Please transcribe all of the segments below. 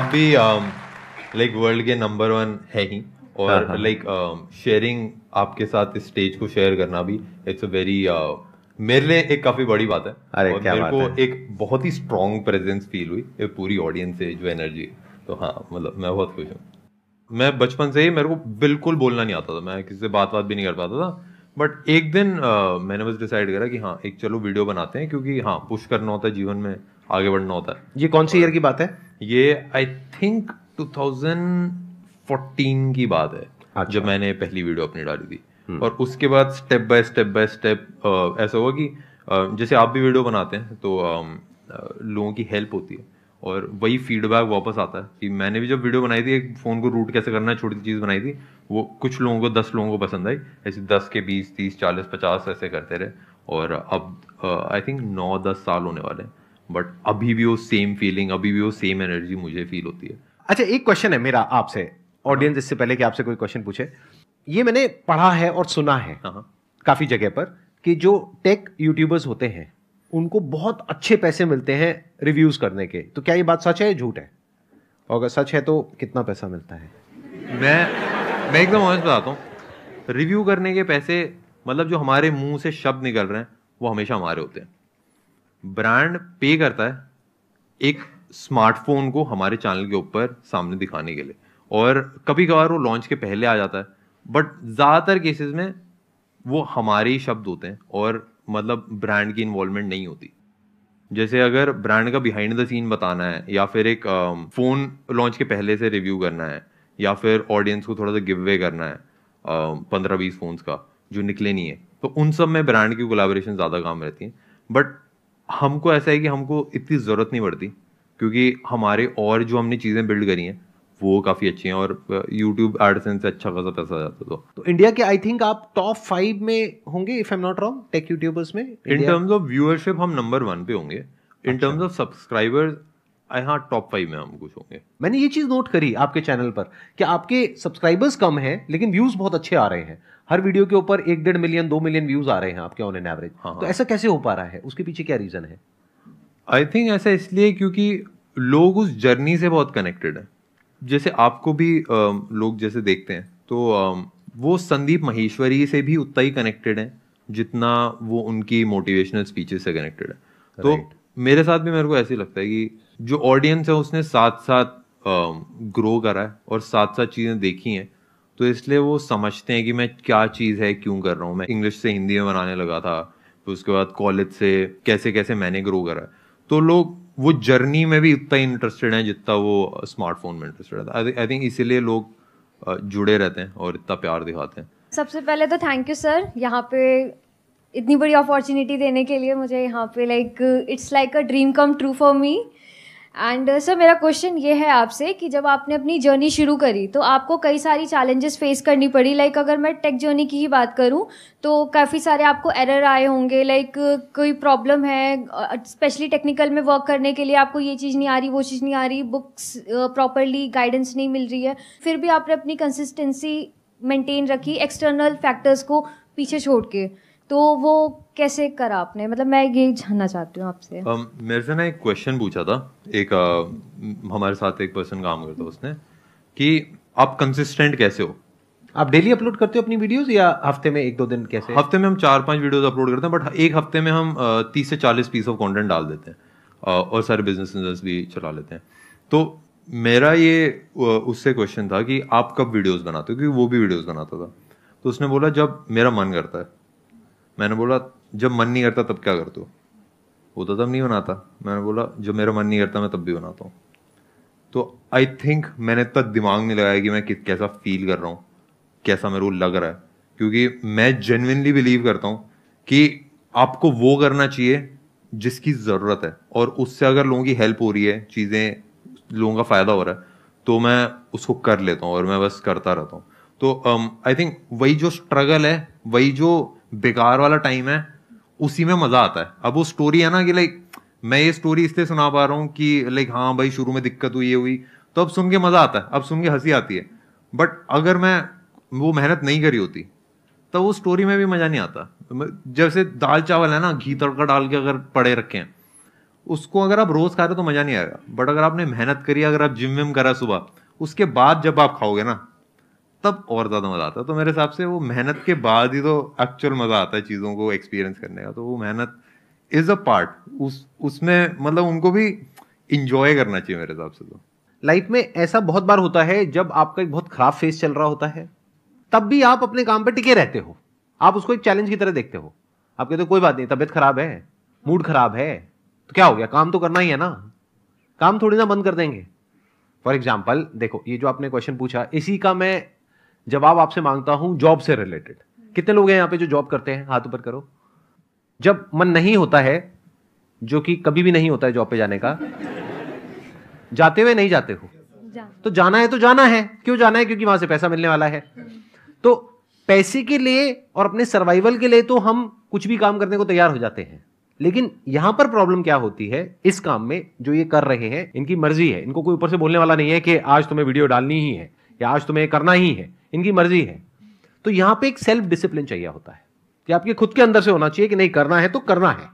अभी like um, world के number one है ही और लाइक हाँ, शेयरिंग हाँ। um, आपके साथ इस स्टेज को शेयर करना भी इट्स अ वेरी मेरे लिए एक काफी बड़ी बात है अरे और क्या मेरे बात को है? एक बहुत ही स्ट्रॉन्ग प्रेजेंस फील हुई पूरी ऑडियंस से जो एनर्जी तो हाँ मतलब मैं बहुत खुश हूँ मैं बचपन से ही मेरे को बिल्कुल बोलना नहीं आता था मैं किसी से बात बात भी नहीं कर पाता था बट एक दिन आ, uh, मैंने बस डिसाइड करा कि हाँ एक चलो वीडियो बनाते हैं क्योंकि हाँ पुश करना होता है जीवन में आगे बढ़ना होता है ये कौन सी ईयर की बात है ये आई थिंक 2014 की बात है अच्छा। जब मैंने पहली वीडियो अपनी डाली थी हम्म। और उसके बाद step by step by step ऐसा हुआ कि जैसे आप भी वीडियो बनाते हैं तो लोगों की हेल्प होती है और वही फीडबैक वापस आता है कि मैंने भी जब वीडियो बनाई थी एक फ़ोन को रूट कैसे करना है छोटी चीज़ बनाई थी वो कुछ लोगों को दस लोगों को पसंद आई ऐसे दस के बीस तीस चालीस पचास ऐसे करते रहे और अब आई थिंक नौ दस साल होने वाले हैं बट अभी भी वो सेम फीलिंग अभी भी वो सेम एनर्जी मुझे फील होती है अच्छा एक क्वेश्चन है मेरा आपसे ऑडियंस इससे पहले कि आपसे कोई क्वेश्चन पूछे ये मैंने पढ़ा है और सुना है हाँ, हाँ। काफ़ी जगह पर कि जो टेक यूट्यूबर्स होते हैं उनको बहुत अच्छे पैसे मिलते हैं रिव्यूज़ करने के तो क्या ये बात सच है झूठ है और अगर सच है तो कितना पैसा मिलता है मैं मैं एकदम ऑनेस्ट बताता हूँ रिव्यू करने के पैसे मतलब जो हमारे मुंह से शब्द निकल रहे हैं वो हमेशा हमारे होते हैं ब्रांड पे करता है एक स्मार्टफोन को हमारे चैनल के ऊपर सामने दिखाने के लिए और कभी कभार वो लॉन्च के पहले आ जाता है बट ज़्यादातर केसेस में वो हमारे ही शब्द होते हैं और मतलब ब्रांड की इन्वॉल्वमेंट नहीं होती जैसे अगर ब्रांड का बिहाइंड द सीन बताना है या फिर एक फ़ोन लॉन्च के पहले से रिव्यू करना है या फिर ऑडियंस को थोड़ा सा गिव अवे करना है पंद्रह बीस फोन्स का जो निकले नहीं है तो उन सब में ब्रांड की कोलाब्रेशन ज़्यादा काम रहती है बट हमको ऐसा है कि हमको इतनी ज़रूरत नहीं पड़ती क्योंकि हमारे और जो हमने चीज़ें बिल्ड करी हैं वो काफ़ी अच्छी हैं और यूट्यूब एडसेंस से अच्छा खासा पैसा जाता तो तो इंडिया के आई थिंक आप टॉप फाइव में होंगे if I am not wrong tech YouTubers में इन टर्म्स ऑफ व्यूअरशिप हम नंबर वन पे होंगे इन टर्म्स ऑफ सब्सक्राइबर्स हाँ टॉप फाइव में हम कुछ होंगे मैंने ये चीज़ नोट करी आपके चैनल पर कि आपके सब्सक्राइबर्स कम हैं लेकिन व्यूज़ बहुत अच्छे आ रहे हैं हर वीडियो के ऊपर एक डेढ़ मिलियन दो मिलियन व्यूज़ आ रहे हैं आपके ऑन एन एवरेज हाँ, तो हाँ। ऐसा कैसे हो पा रहा है उसके पीछे क्या रीज़न है आई थिंक ऐसा इसलिए क्योंकि लोग उस जर्नी से बहुत कनेक्टेड है जैसे आपको भी आ, लोग जैसे देखते हैं तो आ, वो संदीप महेश्वरी से भी उतना ही कनेक्टेड है जितना वो उनकी मोटिवेशनल स्पीचेस से कनेक्टेड है तो मेरे साथ भी मेरे को ऐसे लगता है कि जो ऑडियंस है उसने साथ साथ ग्रो करा है और साथ साथ चीज़ें देखी हैं तो इसलिए वो समझते हैं कि मैं क्या चीज़ है क्यों कर रहा हूँ मैं इंग्लिश से हिंदी में बनाने लगा था फिर उसके बाद कॉलेज से कैसे कैसे मैंने ग्रो करा है तो लोग वो जर्नी में भी उतना इंटरेस्टेड है जितना वो स्मार्टफोन में इंटरेस्टेड है आई थिंक इसीलिए लोग जुड़े रहते हैं और इतना प्यार दिखाते हैं सबसे पहले तो थैंक यू सर यहाँ पे इतनी बड़ी अपॉर्चुनिटी देने के लिए मुझे यहाँ पे like it's like a dream come true for me and sir uh, मेरा क्वेश्चन ये है आपसे कि जब आपने अपनी जर्नी शुरू करी तो आपको कई सारी चैलेंजेस फेस करनी पड़ी लाइक like, अगर मैं टेक जर्नी की ही बात करूँ तो काफ़ी सारे आपको एरर आए होंगे लाइक like, कोई प्रॉब्लम है स्पेशली टेक्निकल में वर्क करने के लिए आपको ये चीज़ नहीं आ रही वो चीज़ नहीं आ रही बुक्स प्रॉपरली गाइडेंस नहीं मिल रही है फिर भी आपने अपनी कंसिस्टेंसी मेंटेन रखी एक्सटर्नल फैक्टर्स को पीछे छोड़ के तो वो कैसे करा आपने मतलब मैं ये जानना चाहती हूँ आपसे um, मेरे से ना एक क्वेश्चन पूछा था एक uh, हमारे साथ एक पर्सन काम करता उसने कि आप कंसिस्टेंट कैसे हो आप डेली अपलोड करते हो अपनी वीडियोस या हफ्ते में एक दो दिन कैसे हफ्ते में हम चार पांच वीडियोस अपलोड करते हैं बट एक हफ्ते में हम तीस से चालीस पीस ऑफ कंटेंट डाल देते हैं और सारे बिजनेस भी चला लेते हैं तो मेरा ये उससे क्वेश्चन था कि आप कब वीडियोस बनाते हो क्योंकि वो भी वीडियोस बनाता था तो उसने बोला जब मेरा मन करता है मैंने बोला जब मन नहीं करता तब क्या करते हो वो तो तब नहीं बनाता मैंने बोला जब मेरा मन नहीं करता मैं तब भी बनाता हूँ तो आई थिंक मैंने तक दिमाग नहीं लगाया कि मैं किस कैसा फील कर रहा हूँ कैसा मेरे को लग रहा है क्योंकि मैं जेनविनली बिलीव करता हूँ कि आपको वो करना चाहिए जिसकी ज़रूरत है और उससे अगर लोगों की हेल्प हो रही है चीज़ें लोगों का फ़ायदा हो रहा है तो मैं उसको कर लेता हूँ और मैं बस करता रहता हूँ तो आई um, थिंक वही जो स्ट्रगल है वही जो बेकार वाला टाइम है उसी में मजा आता है अब वो स्टोरी है ना कि लाइक मैं ये स्टोरी इसलिए सुना पा रहा हूँ कि लाइक हाँ भाई शुरू में दिक्कत हुई ये हुई तो अब सुन के मजा आता है अब सुन के हंसी आती है बट अगर मैं वो मेहनत नहीं करी होती तो वो स्टोरी में भी मजा नहीं आता तो जैसे दाल चावल है ना घी तड़का डाल के अगर पड़े रखे हैं उसको अगर आप रोज खा रहे हो तो मजा नहीं आएगा बट अगर आपने मेहनत करी अगर आप जिम विम करा सुबह उसके बाद जब आप खाओगे ना तब और ज़्यादा मज़ा आता है तो मेरे हिसाब से वो मेहनत के बाद ही तो एक्चुअल मज़ा आता है चीज़ों को एक्सपीरियंस करने का तो वो मेहनत इज़ अ पार्ट उस उसमें मतलब उनको भी इंजॉय करना चाहिए मेरे हिसाब से तो लाइफ में ऐसा बहुत बार होता है जब आपका एक बहुत ख़राब फेस चल रहा होता है तब भी आप अपने काम पर टिके रहते हो आप उसको एक चैलेंज की तरह देखते हो आप कहते हो कोई बात नहीं तबियत ख़राब है मूड ख़राब है तो क्या हो गया काम तो करना ही है ना काम थोड़ी ना बंद कर देंगे फॉर एग्जाम्पल देखो ये जो आपने क्वेश्चन पूछा इसी का मैं जवाब आपसे मांगता हूं जॉब से रिलेटेड कितने लोग हैं यहां पे जो जॉब करते हैं हाथ ऊपर करो जब मन नहीं होता है जो कि कभी भी नहीं होता है जॉब पे जाने का जाते हुए नहीं जाते हो जा। तो जाना है तो जाना है क्यों जाना है क्योंकि वहां से पैसा मिलने वाला है तो पैसे के लिए और अपने सर्वाइवल के लिए तो हम कुछ भी काम करने को तैयार हो जाते हैं लेकिन यहां पर प्रॉब्लम क्या होती है इस काम में जो ये कर रहे हैं इनकी मर्जी है इनको कोई ऊपर से बोलने वाला नहीं है कि आज तुम्हें वीडियो डालनी ही है या आज तुम्हें करना ही है इनकी मर्जी है तो यहां पे एक सेल्फ डिसिप्लिन चाहिए होता है कि आपके खुद के अंदर से होना चाहिए कि नहीं करना है तो करना है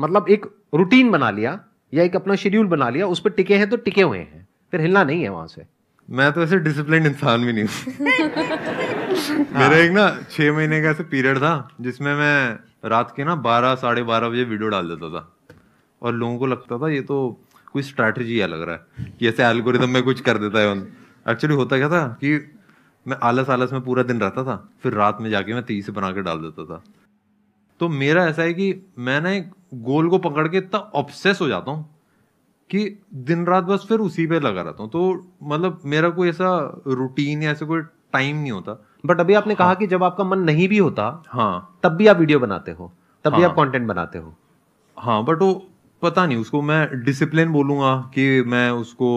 मतलब एक रूटीन बना लिया या एक अपना शेड्यूल बना लिया उस पर टिके हैं तो टिके हुए हैं फिर हिलना नहीं है वहां से मैं तो ऐसे डिसिप्लिन इंसान भी नहीं हूँ मेरा हाँ। एक ना छह महीने का ऐसे पीरियड था जिसमें मैं रात के ना बारह साढ़े बारह बजे वीडियो डाल देता था और लोगों को लगता था ये तो कोई स्ट्रैटेजी है लग रहा है कि ऐसे एल्गोरिदम में कुछ कर देता है एक्चुअली होता क्या था कि मैं आलस आलस में पूरा दिन रहता था फिर रात में जाके मैं तेजी से बना के डाल देता था तो मेरा ऐसा है कि मैं ना एक गोल को पकड़ के इतना ऑब्सेस हो जाता हूँ कि दिन रात बस फिर उसी पे लगा रहता हूँ तो मतलब मेरा कोई ऐसा रूटीन या ऐसा कोई टाइम नहीं होता बट अभी आपने हाँ। कहा कि जब आपका मन नहीं भी होता हाँ तब भी आप वीडियो बनाते हो तब हाँ। भी आप कंटेंट हाँ। बनाते हो हाँ बट वो पता नहीं उसको मैं डिसिप्लिन बोलूंगा कि मैं उसको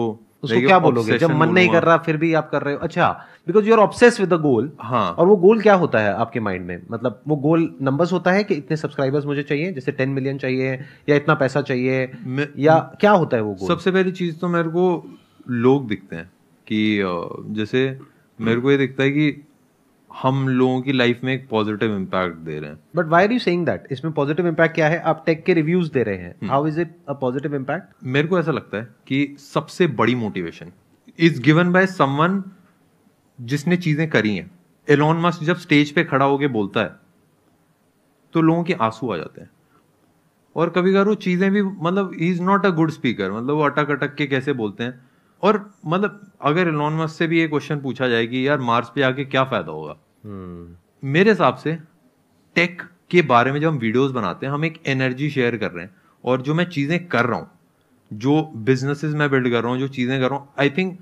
उसको क्या बोलोगे जब मन नहीं कर रहा फिर भी आप कर रहे हो अच्छा because you are obsess with the goal हाँ और वो गोल क्या होता है आपके माइंड में मतलब वो गोल नंबर्स होता है कि इतने सब्सक्राइबर्स मुझे चाहिए जैसे टेन मिलियन चाहिए या इतना पैसा चाहिए या क्या होता है वो गोल सबसे पहली चीज तो मेरे को लोग दिखते हैं कि जैसे मेरे को ये दिखता है कि हम लोगों की लाइफ में एक पॉजिटिव इम्पैक्ट दे रहे हैं but why are you saying that इसमें पॉजिटिव इम्पैक्ट क्या है आप टेक के रिव्यूज दे रहे हैं how is it a positive impact मेरे को ऐसा लगता है कि सबसे बड़ी motivation is given by someone जिसने चीजें करी हैं एलोन मस्क जब स्टेज पे खड़ा होके बोलता है तो लोगों के आंसू आ जाते हैं और कभी कभार वो चीजें भी मतलब is not a good speaker मतलब वो अटक अटक के कैसे बोलते हैं और मतलब अगर इलोनमस से भी ये क्वेश्चन पूछा जाए कि यार मार्स पे आके क्या फ़ायदा होगा हम्म। मेरे हिसाब से टेक के बारे में जब हम वीडियोस बनाते हैं हम एक एनर्जी शेयर कर रहे हैं और जो मैं चीज़ें कर रहा हूँ जो बिजनेसेस मैं बिल्ड कर रहा हूँ जो चीज़ें कर रहा हूँ आई थिंक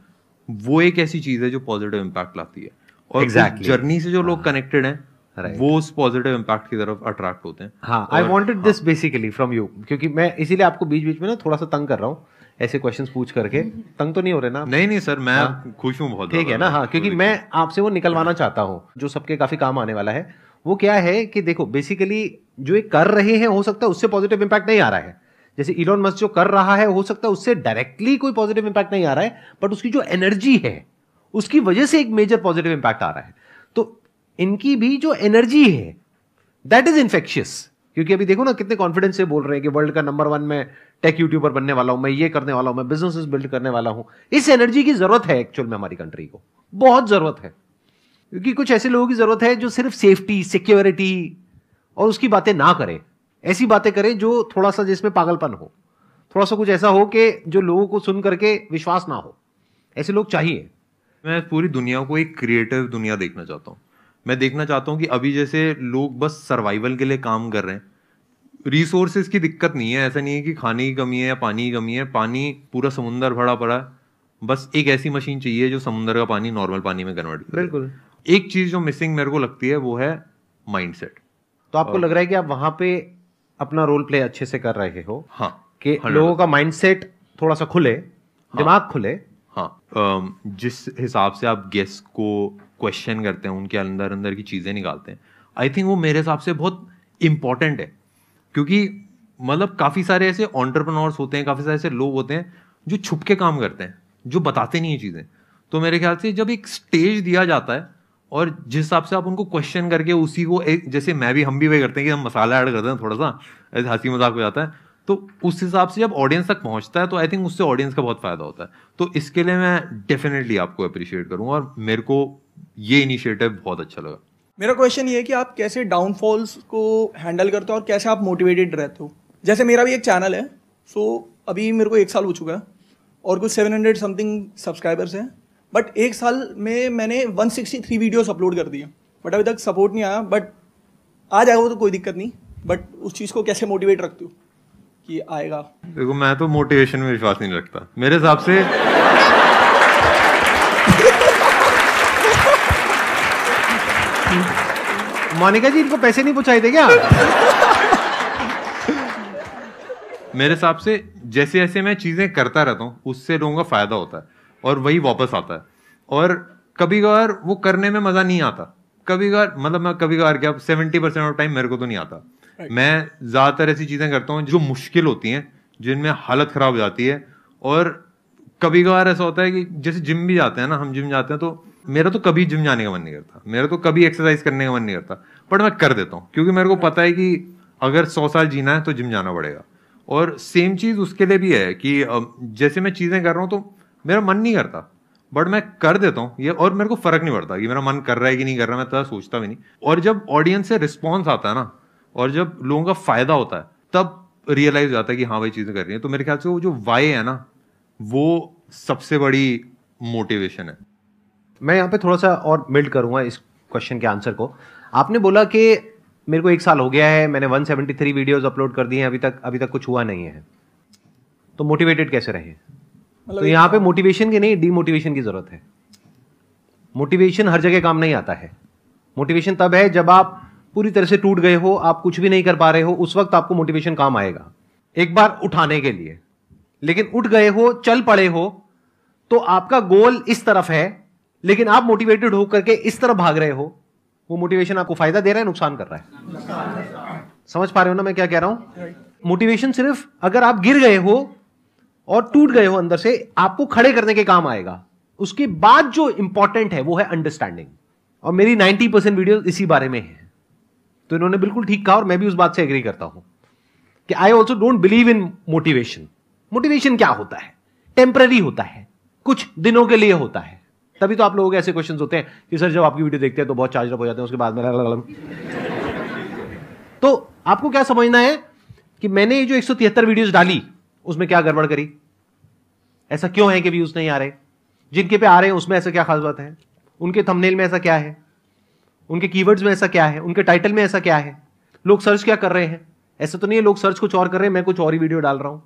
वो एक ऐसी चीज़ है जो पॉजिटिव इम्पैक्ट लाती है और exactly. जर्नी से जो लोग कनेक्टेड हाँ। हैं Right. वो उस पॉजिटिव इम्पैक्ट की तरफ अट्रैक्ट होते हैं I wanted this basically from you क्योंकि मैं इसीलिए आपको बीच बीच में ना थोड़ा सा तंग कर रहा हूँ ऐसे क्वेश्चन पूछ करके हम्म, हम्म। तंग तो नहीं हो रहे ना नहीं नहीं सर मैं हाँ। खुश हूँ ठीक है ना हाँ क्योंकि मैं आपसे वो निकलवाना चाहता हूँ जो सबके काफी काम आने वाला है वो क्या है कि देखो बेसिकली जो ये कर रहे हैं हो सकता है उससे पॉजिटिव इंपैक्ट नहीं आ रहा है जैसे इलोन मस्क जो कर रहा है हो सकता है उससे डायरेक्टली कोई पॉजिटिव इंपैक्ट नहीं आ रहा है बट उसकी जो एनर्जी है उसकी वजह से एक मेजर पॉजिटिव इंपैक्ट आ रहा है तो इनकी भी जो एनर्जी है दैट इज इन्फेक्शियस क्योंकि अभी देखो ना कितने कॉन्फिडेंस से बोल रहे हैं कि वर्ल्ड का नंबर वन में टेक यूट्यूबर बनने वाला हूं मैं ये करने वाला हूं मैं बिजनेस बिल्ड करने वाला हूं इस एनर्जी की जरूरत है एक्चुअल में हमारी कंट्री को बहुत जरूरत है क्योंकि कुछ ऐसे लोगों की जरूरत है जो सिर्फ सेफ्टी सिक्योरिटी और उसकी बातें ना करें ऐसी बातें करें जो थोड़ा सा जिसमें पागलपन हो थोड़ा सा कुछ ऐसा हो कि जो लोगों को सुन करके विश्वास ना हो ऐसे लोग चाहिए मैं पूरी दुनिया को एक क्रिएटिव दुनिया देखना चाहता हूँ मैं देखना चाहता हूँ कि अभी जैसे लोग बस सर्वाइवल के लिए काम कर रहे हैं रिसोर्सेज की दिक्कत नहीं है ऐसा नहीं है कि खाने की कमी है या पानी की कमी है पानी पूरा समुंदर भरा पड़ा बस एक ऐसी मशीन चाहिए जो समुंदर का पानी नॉर्मल पानी में कन्वर्ट बिल्कुल एक चीज़ जो मिसिंग मेरे को लगती है वो है माइंडसेट तो आपको लग रहा है कि आप वहां पे अपना रोल प्ले अच्छे से कर रहे हो हाँ कि लोगों का माइंडसेट थोड़ा सा खुले हाँ, दिमाग खुले हाँ जिस हिसाब से आप गेस्ट को क्वेश्चन करते हैं उनके अंदर अंदर की चीज़ें निकालते हैं आई थिंक वो मेरे हिसाब से बहुत इम्पॉर्टेंट है क्योंकि मतलब काफ़ी सारे ऐसे ऑन्टरप्रनोर्स होते हैं काफ़ी सारे ऐसे लोग होते हैं जो छुप के काम करते हैं जो बताते नहीं ये चीज़ें तो मेरे ख्याल से जब एक स्टेज दिया जाता है और जिस हिसाब से आप उनको क्वेश्चन करके उसी को एक जैसे मैं भी हम भी वही करते हैं कि हम मसाला ऐड करते हैं थोड़ा सा ऐसे हंसी मजाक हो जाता है तो उस हिसाब से जब ऑडियंस तक पहुंचता है तो आई थिंक उससे ऑडियंस का बहुत फ़ायदा होता है तो इसके लिए मैं डेफिनेटली आपको अप्रिशिएट करूँगा और मेरे को ये इनिशिएटिव बहुत अच्छा लगा मेरा क्वेश्चन ये है कि आप कैसे डाउनफॉल्स को हैंडल करते हो और कैसे आप मोटिवेटेड रहते हो जैसे मेरा भी एक चैनल है सो so अभी मेरे को एक साल हो चुका है और कुछ सेवन हंड्रेड समथिंग सब्सक्राइबर्स हैं बट एक साल में मैंने one sixty three videos upload कर दिए बट अभी तक सपोर्ट नहीं आया बट आ जाएगा वो तो कोई दिक्कत नहीं बट उस चीज़ को कैसे मोटिवेट रखती हो कि आएगा देखो मैं तो मोटिवेशन में विश्वास नहीं रखता मेरे हिसाब से मोनिका जी इनको पैसे नहीं पहुंचाए थे क्या मेरे हिसाब से जैसे जैसे मैं चीज़ें करता रहता हूँ उससे लोगों का फ़ायदा होता है और वही वापस आता है और कभी कभार वो करने में मज़ा नहीं आता कभी कभार मतलब मैं कभी कभार क्या सेवेंटी परसेंट ऑफ टाइम मेरे को तो नहीं आता मैं ज़्यादातर ऐसी चीज़ें करता हूँ जो मुश्किल होती हैं जिनमें हालत ख़राब हो जाती है और कभी कभार ऐसा होता है कि जैसे जिम भी जाते हैं ना हम जिम जाते हैं तो मेरा तो कभी जिम जाने का मन नहीं करता मेरा तो कभी एक्सरसाइज करने का मन नहीं करता बट मैं कर देता हूँ क्योंकि मेरे को पता है कि अगर सौ साल जीना है तो जिम जाना पड़ेगा और सेम चीज़ उसके लिए भी है कि जैसे मैं चीज़ें कर रहा हूँ तो मेरा मन नहीं करता बट मैं कर देता हूँ ये और मेरे को फ़र्क नहीं पड़ता कि मेरा मन कर रहा है कि नहीं कर रहा मैं तो सोचता भी नहीं और जब ऑडियंस से रिस्पॉन्स आता है ना और जब लोगों का फ़ायदा होता है तब रियलाइज जाता है कि हाँ भाई चीज़ें कर रही हैं तो मेरे ख्याल से वो जो वाई है ना वो सबसे बड़ी मोटिवेशन है मैं यहाँ पे थोड़ा सा और बिल्ड करूंगा इस क्वेश्चन के आंसर को आपने बोला कि मेरे को एक साल हो गया है मैंने 173 वीडियोज अपलोड कर दी हैं अभी तक अभी तक कुछ हुआ नहीं है तो मोटिवेटेड कैसे रहे मतलब तो यहाँ पे मोटिवेशन की नहीं डीमोटिवेशन की जरूरत है मोटिवेशन हर जगह काम नहीं आता है मोटिवेशन तब है जब आप पूरी तरह से टूट गए हो आप कुछ भी नहीं कर पा रहे हो उस वक्त आपको मोटिवेशन काम आएगा एक बार उठाने के लिए लेकिन उठ गए हो चल पड़े हो तो आपका गोल इस तरफ है लेकिन आप मोटिवेटेड होकर के इस तरह भाग रहे हो वो मोटिवेशन आपको फायदा दे रहा है नुकसान कर रहा है समझ पा रहे हो ना मैं क्या कह रहा हूं मोटिवेशन सिर्फ अगर आप गिर गए हो और टूट गए हो अंदर से आपको खड़े करने के काम आएगा उसके बाद जो इंपॉर्टेंट है वो है अंडरस्टैंडिंग और मेरी 90 परसेंट वीडियो इसी बारे में है तो इन्होंने बिल्कुल ठीक कहा और मैं भी उस बात से एग्री करता हूं कि I also don't believe in motivation motivation क्या होता है टेम्पररी होता है कुछ दिनों के लिए होता है तभी तो आप लोगों के ऐसे क्वेश्चन होते हैं कि सर जब आपकी वीडियो देखते हैं तो बहुत चार्ज अप हो जाते हैं उसके बाद में तो आपको क्या समझना है कि मैंने ये जो एक वीडियोस डाली उसमें क्या गड़बड़ करी ऐसा क्यों है कि व्यूज नहीं आ रहे जिनके पे आ रहे हैं उसमें ऐसा क्या खास बात है उनके थंबनेल में ऐसा क्या है उनके कीवर्ड्स में ऐसा क्या है उनके टाइटल में ऐसा क्या है लोग सर्च क्या कर रहे हैं ऐसा तो नहीं है लोग सर्च कुछ और कर रहे हैं मैं कुछ और ही वीडियो डाल रहा हूं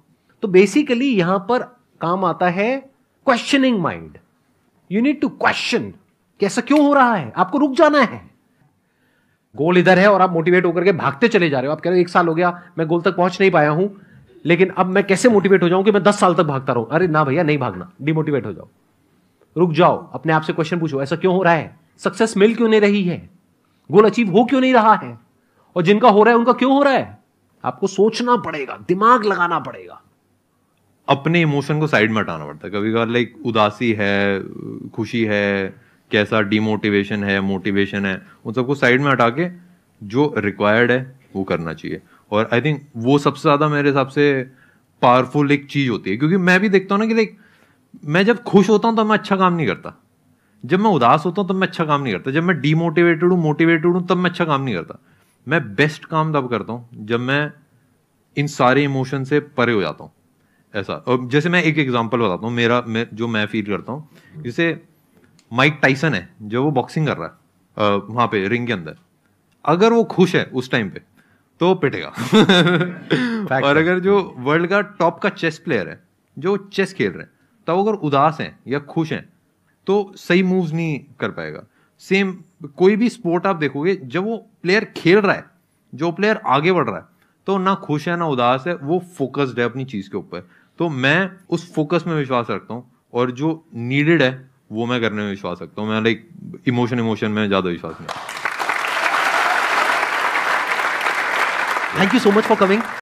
तो बेसिकली यहां पर काम आता है questioning mind you need to question कैसा क्यों हो रहा है आपको रुक जाना है गोल इधर है और आप मोटिवेट होकर के भागते चले जा रहे हो आप कह रहे हो एक साल हो गया मैं गोल तक पहुंच नहीं पाया हूं लेकिन अब मैं कैसे मोटिवेट हो जाऊं कि मैं दस साल तक भागता रहूं अरे ना भैया नहीं भागना डिमोटिवेट हो जाओ रुक जाओ अपने आप से क्वेश्चन पूछो ऐसा क्यों हो रहा है सक्सेस मिल क्यों नहीं रही है गोल अचीव हो क्यों नहीं रहा है और जिनका हो रहा है उनका क्यों हो रहा है आपको सोचना पड़ेगा दिमाग लगाना पड़ेगा अपने इमोशन को साइड में हटाना पड़ता है कभी कभार लाइक उदासी है खुशी है कैसा डिमोटिवेशन है मोटिवेशन है उन सबको साइड में हटा के जो रिक्वायर्ड है वो करना चाहिए और आई थिंक वो सबसे ज़्यादा मेरे हिसाब से पावरफुल एक चीज़ होती है क्योंकि मैं भी देखता हूँ ना कि लाइक मैं जब खुश होता हूँ तो मैं अच्छा काम नहीं करता जब मैं उदास होता हूँ तब मैं अच्छा काम नहीं करता जब मैं डीमोटिवेटेड हूँ मोटिवेटेड हूँ तब मैं अच्छा काम नहीं करता मैं बेस्ट काम तब करता हूँ जब मैं इन सारे इमोशन से परे हो जाता हूँ ऐसा और जैसे मैं एक एग्जांपल बताता हूँ मेरा मैं जो मैं फील करता हूँ जैसे माइक टाइसन है जो वो बॉक्सिंग कर रहा है वहाँ पे रिंग के अंदर अगर वो खुश है उस टाइम पे तो पिटेगा और अगर जो वर्ल्ड का टॉप का चेस प्लेयर है जो चेस खेल रहे हैं तब तो अगर उदास हैं या खुश हैं तो सही मूव्स नहीं कर पाएगा सेम कोई भी स्पोर्ट आप देखोगे जब वो प्लेयर खेल रहा है जो प्लेयर आगे बढ़ रहा है तो ना खुश है ना उदास है वो फोकस्ड है अपनी चीज़ के ऊपर तो मैं उस फोकस में विश्वास रखता हूँ और जो नीडेड है वो मैं करने में विश्वास रखता हूँ मैं लाइक इमोशन इमोशन में ज़्यादा विश्वास नहीं thank you so much for coming